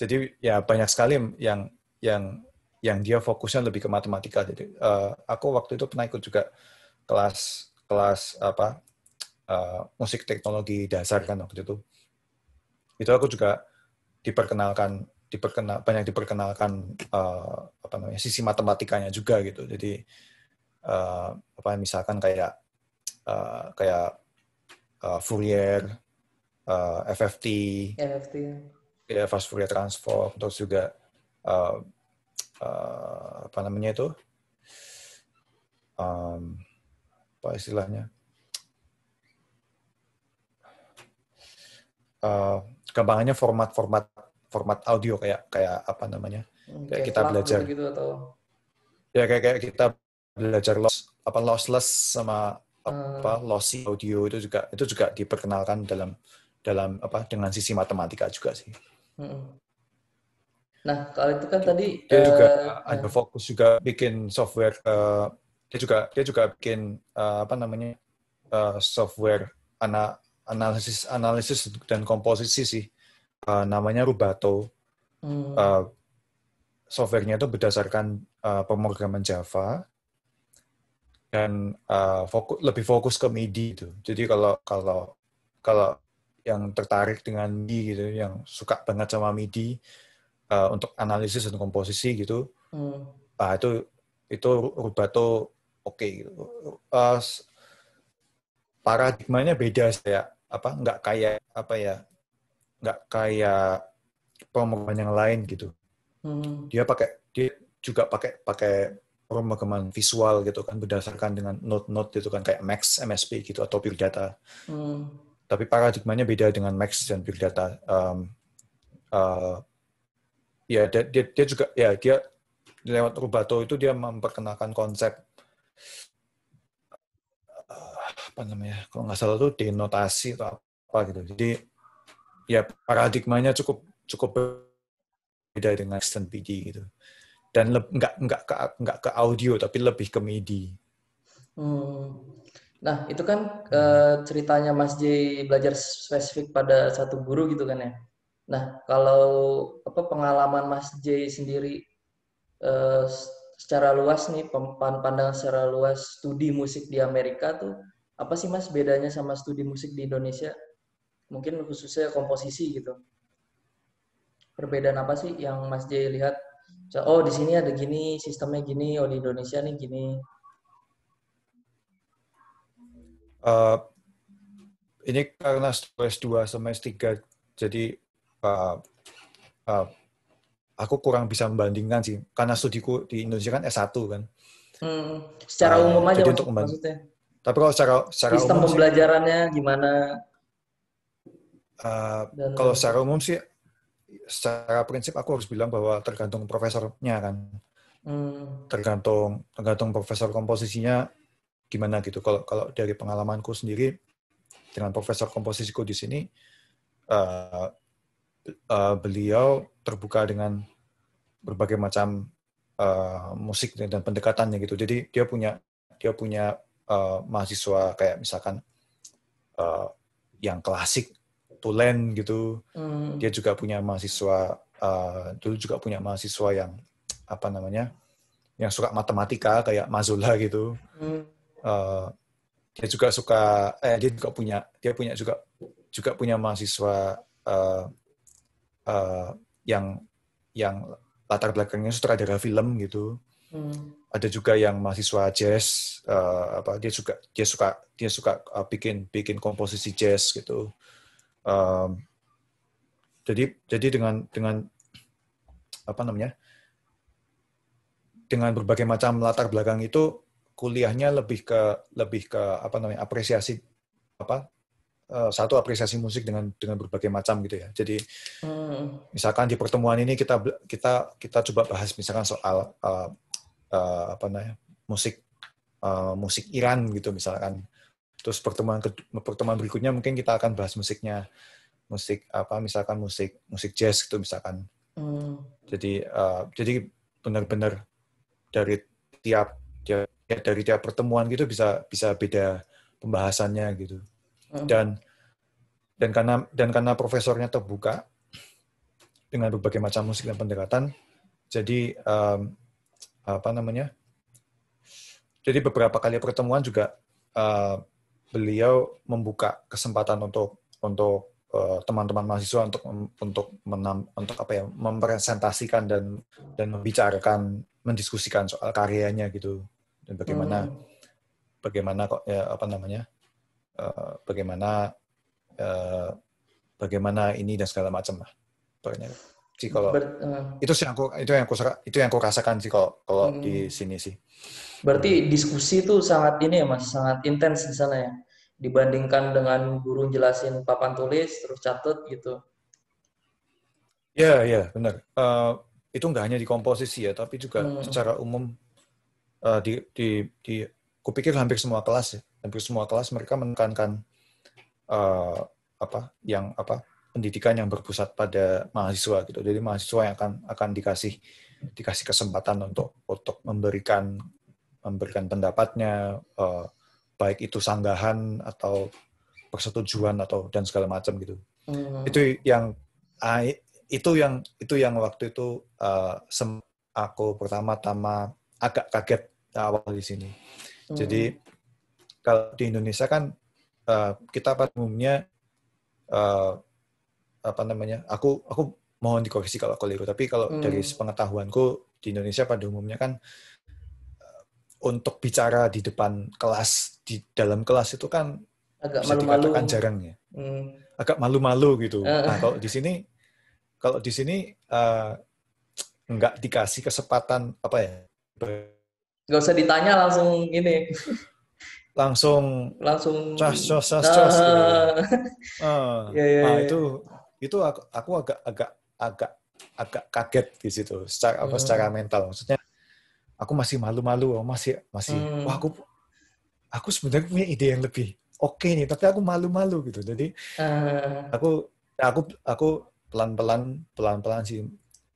S1: jadi ya banyak sekali yang yang yang dia fokusnya lebih ke matematika jadi uh, aku waktu itu pernah ikut juga kelas kelas apa uh, musik teknologi dasar kan waktu itu itu aku juga diperkenalkan diperkenal banyak diperkenalkan uh, apa namanya sisi matematikanya juga gitu jadi uh, apa misalkan kayak uh, kayak uh, Fourier uh, FFT, FFT ya fast Fourier ya, transform terus juga uh, uh, apa namanya itu um, apa istilahnya uh, eh, kembangannya format-format format audio kayak kayak apa namanya hmm, kayak, kayak kita belajar gitu atau ya kayak kayak kita belajar loss apa lossless sama hmm. apa lossy audio itu juga itu juga diperkenalkan dalam dalam apa dengan sisi matematika juga sih
S2: Nah, kalau itu kan tadi dia uh, juga eh, ada
S1: fokus juga bikin software uh, dia juga dia juga bikin uh, apa namanya uh, software ana, analisis analisis dan komposisi sih uh, namanya Rubato. Uh, softwarenya itu berdasarkan uh, pemrograman Java dan uh, fokus lebih fokus ke MIDI itu. Jadi kalau kalau kalau yang tertarik dengan MIDI gitu, yang suka banget sama MIDI uh, untuk analisis dan komposisi gitu, hmm. nah, itu itu Rubato oke okay, gitu. Uh, paradigmanya beda saya apa nggak kayak apa ya nggak kayak pemain yang lain gitu. Hmm. Dia pakai dia juga pakai pakai pemrograman visual gitu kan berdasarkan dengan note-note gitu kan kayak Max, MSP gitu atau Pure Data. Hmm. Tapi paradigmanya beda dengan Max dan Big Data. Um, uh, ya, dia, dia, dia juga, ya dia lewat Rubato itu dia memperkenalkan konsep uh, apa namanya, kalau nggak salah itu denotasi atau apa gitu. Jadi ya paradigmanya cukup cukup beda dengan Max dan PD gitu dan nggak nggak ke nggak ke audio tapi lebih ke MIDI.
S2: Hmm. Oh. Nah, itu kan e, ceritanya Mas J belajar spesifik pada satu guru gitu kan ya. Nah, kalau apa pengalaman Mas J sendiri e, secara luas nih pandang secara luas studi musik di Amerika tuh apa sih Mas bedanya sama studi musik di Indonesia? Mungkin khususnya komposisi gitu. Perbedaan apa sih yang Mas J lihat? Oh, di sini ada gini, sistemnya gini, oh di Indonesia nih gini.
S1: Uh, ini karena stres 2 semester 3 jadi uh, uh, aku kurang bisa membandingkan sih. Karena studiku di Indonesia kan S1 kan.
S2: Hmm, secara uh, umum aja untuk maksudnya.
S1: Tapi kalau secara, secara Sistem umum pembelajarannya sih, gimana? Uh, Dan, kalau secara umum sih, secara prinsip aku harus bilang bahwa tergantung profesornya kan.
S2: Hmm.
S1: Tergantung tergantung profesor komposisinya gimana gitu. Kalau kalau dari pengalamanku sendiri dengan profesor komposisiku di sini, uh, uh, beliau terbuka dengan berbagai macam uh, musik dan pendekatannya gitu. Jadi dia punya dia punya uh, mahasiswa kayak misalkan uh, yang klasik tulen gitu. Mm. Dia juga punya mahasiswa uh, dulu juga punya mahasiswa yang apa namanya yang suka matematika kayak Mazula gitu. Mm uh, dia juga suka eh dia juga punya dia punya juga juga punya mahasiswa uh, uh, yang yang latar belakangnya sutradara film gitu hmm. ada juga yang mahasiswa jazz uh, apa dia suka dia suka dia suka uh, bikin bikin komposisi jazz gitu uh, jadi jadi dengan dengan apa namanya dengan berbagai macam latar belakang itu kuliahnya lebih ke lebih ke apa namanya apresiasi apa eh, satu apresiasi musik dengan dengan berbagai macam gitu ya. Jadi
S2: hmm.
S1: misalkan di pertemuan ini kita kita kita coba bahas misalkan soal uh, uh, apa namanya musik uh, musik Iran gitu misalkan. Terus pertemuan pertemuan berikutnya mungkin kita akan bahas musiknya musik apa misalkan musik musik jazz gitu misalkan. Hmm. Jadi uh, jadi benar-benar dari tiap ya dari tiap pertemuan gitu bisa bisa beda pembahasannya gitu dan dan karena dan karena profesornya terbuka dengan berbagai macam musik dan pendekatan jadi um, apa namanya jadi beberapa kali pertemuan juga uh, beliau membuka kesempatan untuk untuk eh, teman-teman uh, mahasiswa untuk untuk menam, untuk apa ya mempresentasikan dan dan membicarakan mendiskusikan soal karyanya gitu dan bagaimana hmm. bagaimana kok ya, apa namanya uh, bagaimana uh, bagaimana ini dan segala macam lah pokoknya sih kalau Ber, uh, itu sih aku itu yang aku itu yang aku rasakan sih kalau kalau hmm. di sini sih
S2: berarti diskusi itu sangat ini ya mas sangat intens di sana ya dibandingkan dengan guru jelasin papan tulis terus catat gitu
S1: ya yeah, ya yeah, benar uh, itu nggak hanya di komposisi ya tapi juga hmm. secara umum uh, di di di kupikir hampir semua kelas ya hampir semua kelas mereka menekankan uh, apa yang apa pendidikan yang berpusat pada mahasiswa gitu jadi mahasiswa yang akan akan dikasih dikasih kesempatan untuk untuk memberikan memberikan pendapatnya uh, baik itu sanggahan atau persetujuan atau dan segala macam gitu mm. itu yang ah, itu yang itu yang waktu itu uh, aku pertama-tama agak kaget awal di sini. Hmm. Jadi kalau di Indonesia kan uh, kita pada umumnya uh, apa namanya? Aku aku mohon dikoreksi kalau aku keliru, tapi kalau hmm. dari pengetahuanku di Indonesia pada umumnya kan uh, untuk bicara di depan kelas di dalam kelas itu kan
S2: agak bisa malu-malu. dikatakan jarang ya. Hmm.
S1: Agak malu-malu gitu. Uh. Nah, kalau di sini kalau di sini uh, nggak dikasih kesempatan apa ya
S2: nggak usah ditanya langsung ini langsung langsung cas cas cas cas gitu. ah. Ah. Iya, iya, nah iya. itu
S1: itu aku, aku agak agak agak agak kaget di situ secara apa hmm. secara mental maksudnya aku masih malu-malu masih masih hmm. wah aku aku sebenarnya punya ide yang lebih oke okay nih tapi aku malu-malu gitu jadi uh. aku aku aku pelan-pelan pelan-pelan sih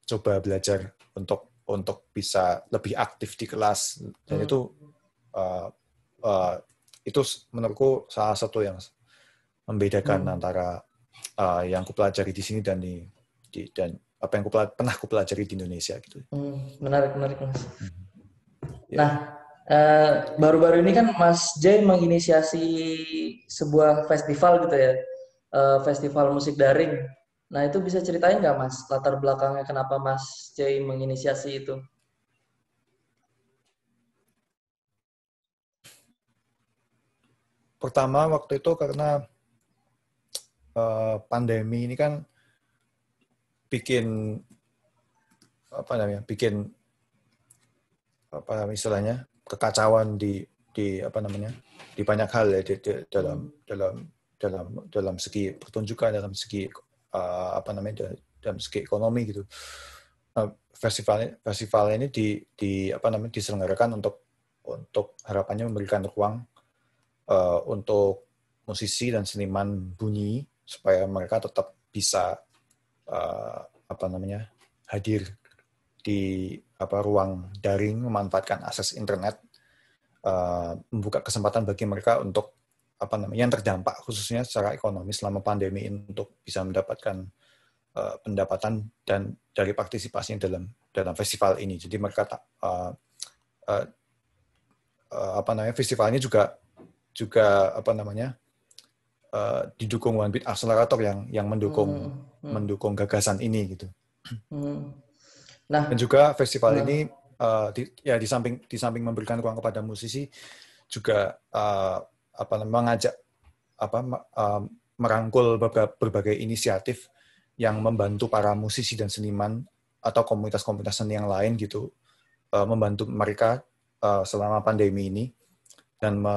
S1: coba belajar untuk untuk bisa lebih aktif di kelas dan hmm. itu uh, uh, itu menurutku salah satu yang membedakan hmm. antara uh, yang kupelajari di sini dan di, di dan apa yang kupelajari, pernah kupelajari di Indonesia gitu.
S2: Hmm, menarik menarik mas. Hmm. Nah eh, baru-baru uh, ini kan Mas Jay menginisiasi sebuah festival gitu ya, uh, festival musik daring Nah itu bisa ceritain nggak mas latar belakangnya kenapa mas j menginisiasi itu?
S1: Pertama waktu itu karena uh, pandemi ini kan bikin apa namanya bikin apa istilahnya kekacauan di di apa namanya di banyak hal ya di, di, dalam hmm. dalam dalam dalam segi pertunjukan dalam segi uh, apa namanya dalam segi ekonomi gitu uh, festival festival ini di di apa namanya diselenggarakan untuk untuk harapannya memberikan ruang uh, untuk musisi dan seniman bunyi supaya mereka tetap bisa uh, apa namanya hadir di apa ruang daring memanfaatkan akses internet uh, membuka kesempatan bagi mereka untuk apa namanya yang terdampak khususnya secara ekonomi selama pandemi untuk bisa mendapatkan uh, pendapatan dan dari partisipasinya dalam dalam festival ini. Jadi mereka uh, uh, uh, apa namanya festivalnya juga juga apa namanya uh, didukung One Bit Accelerator yang yang mendukung hmm. Hmm. mendukung gagasan ini gitu.
S2: Hmm. Nah, dan juga festival nah. ini
S1: uh, di, ya di samping di samping memberikan ruang kepada musisi juga uh, apa mengajak apa eh, merangkul berbagai berbagai inisiatif yang membantu para musisi dan seniman atau komunitas-komunitas seni yang lain gitu eh, membantu mereka eh, selama pandemi ini dan me,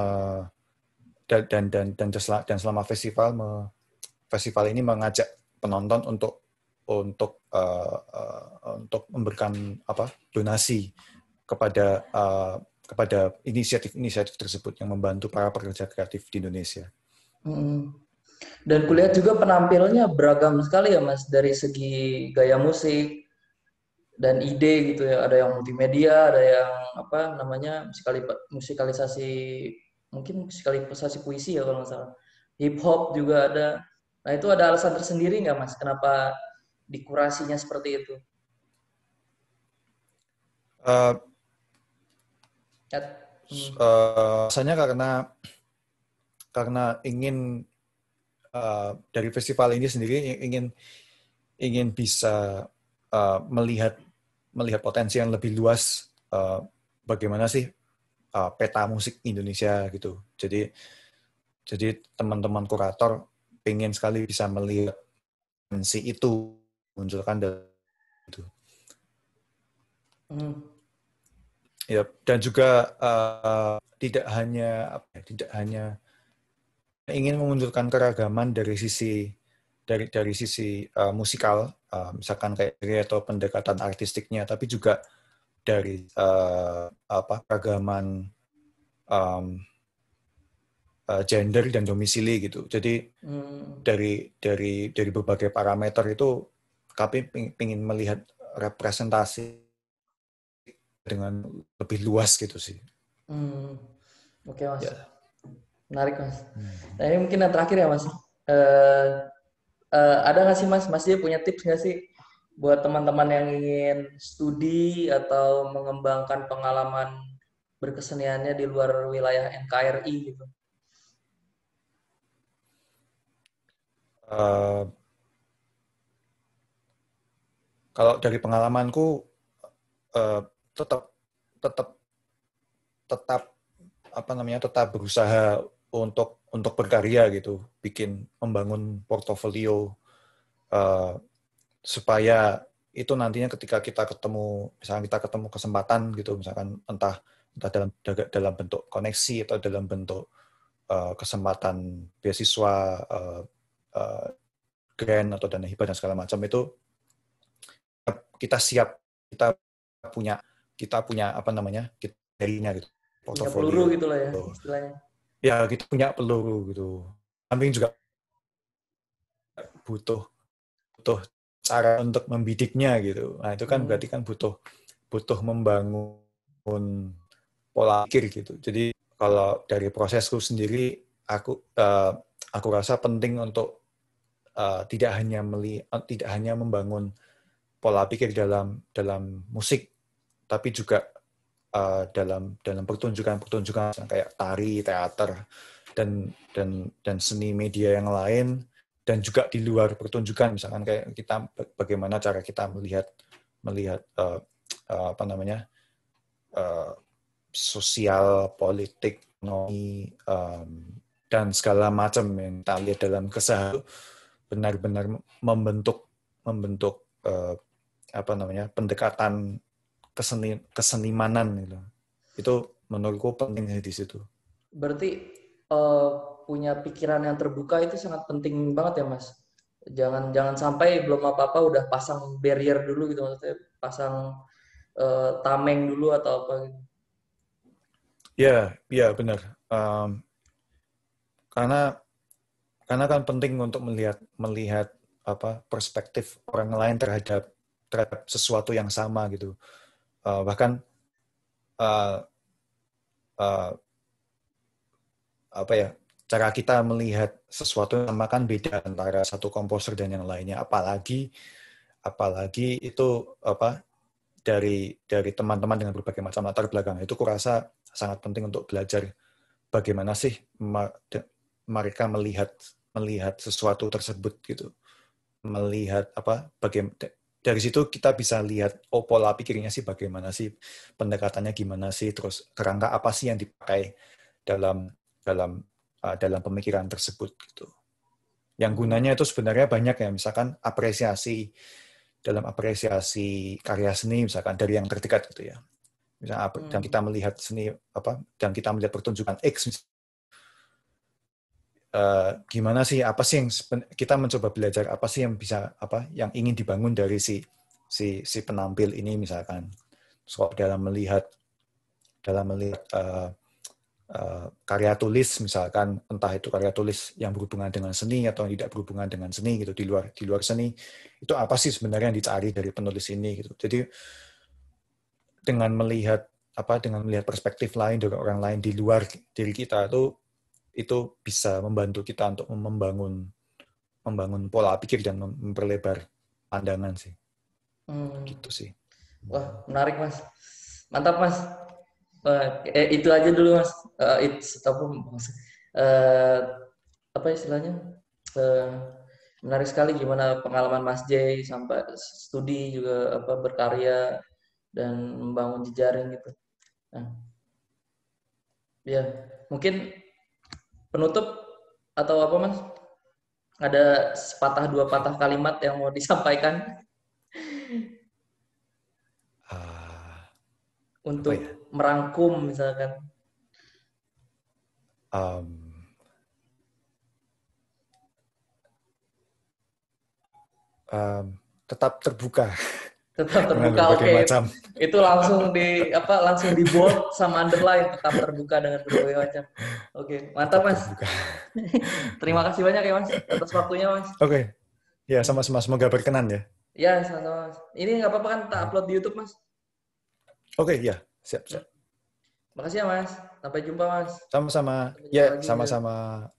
S1: dan dan dan dan, dan selama festival me, festival ini mengajak penonton untuk untuk uh, uh, untuk memberikan apa donasi kepada uh, kepada inisiatif-inisiatif tersebut yang membantu para pekerja kreatif di Indonesia.
S2: Hmm. Dan kulihat juga penampilnya beragam sekali ya Mas dari segi gaya musik dan ide gitu ya. Ada yang multimedia, ada yang apa namanya musikalisasi mungkin musikalisasi puisi ya kalau nggak salah. Hip hop juga ada. Nah itu ada alasan tersendiri nggak Mas kenapa dikurasinya seperti itu?
S1: Uh, Uh, rasanya karena karena ingin uh, dari festival ini sendiri ingin ingin bisa uh, melihat melihat potensi yang lebih luas uh, bagaimana sih uh, peta musik Indonesia gitu. Jadi jadi teman-teman kurator pengen sekali bisa melihat potensi itu munculkan dari itu. Hmm. Ya, dan juga uh, tidak hanya apa, ya, tidak hanya ingin memunculkan keragaman dari sisi dari dari sisi uh, musikal, uh, misalkan kayak atau pendekatan artistiknya, tapi juga dari uh, apa keragaman um, uh, gender dan domisili gitu. Jadi hmm. dari dari dari berbagai parameter itu kami ingin melihat representasi dengan lebih luas gitu sih.
S2: Hmm. Oke okay, mas. Ya. Menarik mas. Hmm. Nah ini mungkin yang terakhir ya mas. Uh, uh, ada nggak sih mas? Mas dia punya tips nggak sih buat teman-teman yang ingin studi atau mengembangkan pengalaman berkeseniannya di luar wilayah NKRI gitu?
S1: Uh, kalau dari pengalamanku, uh, tetap tetap tetap apa namanya tetap berusaha untuk untuk berkarya gitu, bikin membangun portofolio uh, supaya itu nantinya ketika kita ketemu misalnya kita ketemu kesempatan gitu misalkan entah entah dalam dalam bentuk koneksi atau dalam bentuk uh, kesempatan beasiswa uh, uh, grant atau dana hibah dan segala macam itu kita siap kita punya kita punya apa namanya darinya gitu portofolio peluru gitu lah ya istilahnya ya kita punya peluru gitu samping juga butuh butuh cara untuk membidiknya gitu nah itu kan hmm. berarti kan butuh butuh membangun pola pikir gitu jadi kalau dari prosesku sendiri aku uh, aku rasa penting untuk uh, tidak hanya meli eh, tidak hanya membangun pola pikir dalam dalam musik tapi juga uh, dalam dalam pertunjukan-pertunjukan kayak tari, teater dan dan dan seni media yang lain dan juga di luar pertunjukan misalkan kayak kita bagaimana cara kita melihat melihat uh, uh, apa namanya uh, sosial, politik, ekonomi um, dan segala macam yang kita lihat dalam keseharian benar-benar membentuk membentuk uh, apa namanya pendekatan keseni kesenimanan gitu. Itu menurutku penting di situ.
S2: Berarti uh, punya pikiran yang terbuka itu sangat penting banget ya mas. Jangan jangan sampai belum apa apa udah pasang barrier dulu gitu maksudnya pasang uh, tameng dulu atau apa gitu.
S1: Ya, yeah, ya yeah, benar. Um, karena karena kan penting untuk melihat melihat apa perspektif orang lain terhadap terhadap sesuatu yang sama gitu uh, bahkan uh, uh, apa ya cara kita melihat sesuatu sama kan beda antara satu komposer dan yang lainnya apalagi apalagi itu apa dari dari teman-teman dengan berbagai macam latar belakang itu kurasa sangat penting untuk belajar bagaimana sih mereka melihat melihat sesuatu tersebut gitu melihat apa bagaimana dari situ kita bisa lihat oh pola pikirnya sih bagaimana sih pendekatannya gimana sih terus kerangka apa sih yang dipakai dalam dalam uh, dalam pemikiran tersebut gitu yang gunanya itu sebenarnya banyak ya misalkan apresiasi dalam apresiasi karya seni misalkan dari yang terdekat gitu ya misalnya hmm. dan kita melihat seni apa dan kita melihat pertunjukan X Eh, gimana sih apa sih yang kita mencoba belajar apa sih yang bisa apa yang ingin dibangun dari si si si penampil ini misalkan so dalam melihat dalam melihat uh, uh, karya tulis misalkan entah itu karya tulis yang berhubungan dengan seni atau yang tidak berhubungan dengan seni gitu di luar di luar seni itu apa sih sebenarnya yang dicari dari penulis ini gitu jadi dengan melihat apa dengan melihat perspektif lain dari orang lain di luar diri kita itu itu bisa membantu kita untuk membangun membangun pola pikir dan memperlebar pandangan sih. Hmm. Gitu sih.
S2: Wah, menarik Mas. Mantap Mas. Uh, eh, itu aja dulu Mas. Uh, itu stop Mas. Uh, apa istilahnya? Uh, menarik sekali gimana pengalaman Mas J sampai studi juga apa berkarya dan membangun jejaring gitu. Nah. Ya, mungkin penutup atau apa mas? Ada sepatah dua patah kalimat yang mau disampaikan uh, untuk ya? merangkum misalkan. Um, um,
S1: tetap terbuka.
S2: tetap terbuka oke okay. itu langsung di apa langsung di bold sama underline tetap terbuka dengan berbagai macam oke okay. mantap mas terima kasih banyak ya mas atas waktunya mas
S1: oke okay. ya sama-sama semoga berkenan ya
S2: ya sama-sama mas ini nggak apa-apa kan tak upload di YouTube mas
S1: oke okay, ya siap siap
S2: makasih ya mas sampai jumpa mas
S1: sama-sama ya sama-sama